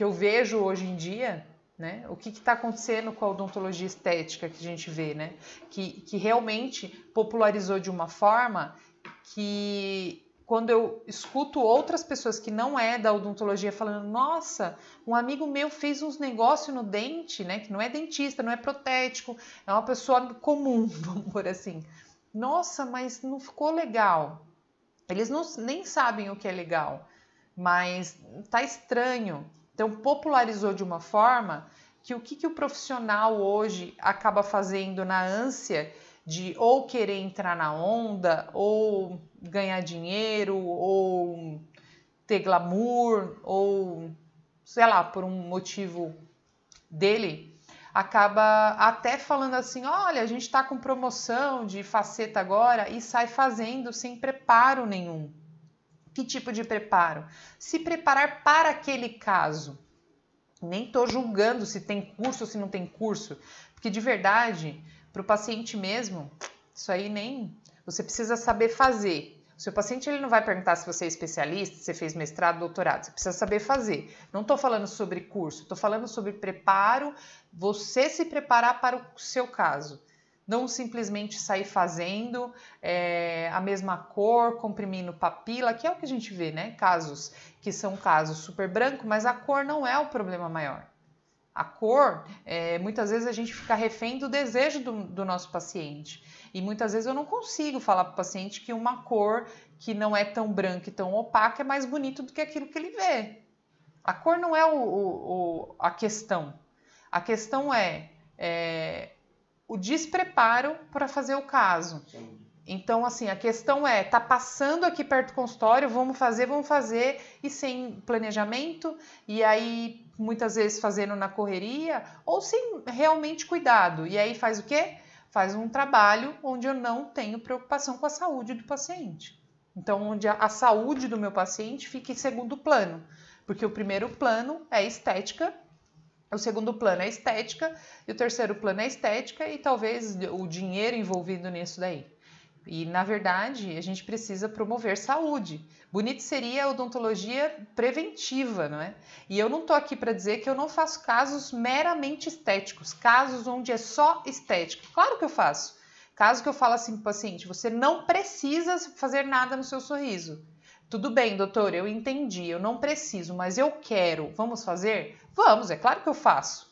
que eu vejo hoje em dia, né? O que está acontecendo com a odontologia estética que a gente vê, né? Que, que realmente popularizou de uma forma que quando eu escuto outras pessoas que não é da odontologia falando, nossa, um amigo meu fez uns negócios no dente, né? Que não é dentista, não é protético, é uma pessoa comum, vamos por assim. Nossa, mas não ficou legal. Eles não, nem sabem o que é legal, mas tá estranho. Então, popularizou de uma forma que o que, que o profissional hoje acaba fazendo na ânsia de ou querer entrar na onda, ou ganhar dinheiro, ou ter glamour, ou sei lá, por um motivo dele, acaba até falando assim: olha, a gente está com promoção de faceta agora e sai fazendo sem preparo nenhum. Que tipo de preparo? Se preparar para aquele caso. Nem estou julgando se tem curso ou se não tem curso, porque de verdade, para o paciente mesmo, isso aí nem. Você precisa saber fazer, o seu paciente ele não vai perguntar se você é especialista, se você fez mestrado, doutorado, você precisa saber fazer. Não estou falando sobre curso, estou falando sobre preparo, você se preparar para o seu caso não simplesmente sair fazendo é, a mesma cor, comprimindo papila, que é o que a gente vê, né? Casos que são casos super branco, mas a cor não é o problema maior. A cor, é, muitas vezes a gente fica refém do desejo do, do nosso paciente. E muitas vezes eu não consigo falar para o paciente que uma cor que não é tão branca e tão opaca é mais bonito do que aquilo que ele vê. A cor não é o, o, o a questão. A questão é, é o despreparo para fazer o caso. Sim. Então, assim, a questão é, tá passando aqui perto do consultório, vamos fazer, vamos fazer, e sem planejamento, e aí muitas vezes fazendo na correria, ou sem realmente cuidado. E aí faz o quê? Faz um trabalho onde eu não tenho preocupação com a saúde do paciente. Então, onde a, a saúde do meu paciente fica em segundo plano, porque o primeiro plano é estética o segundo plano é estética, e o terceiro plano é estética, e talvez o dinheiro envolvido nisso daí. E na verdade, a gente precisa promover saúde. Bonito seria a odontologia preventiva, não é? E eu não tô aqui para dizer que eu não faço casos meramente estéticos, casos onde é só estética. Claro que eu faço. Caso que eu falo assim pro paciente, você não precisa fazer nada no seu sorriso. Tudo bem, doutor, eu entendi, eu não preciso, mas eu quero. Vamos fazer? Vamos, é claro que eu faço.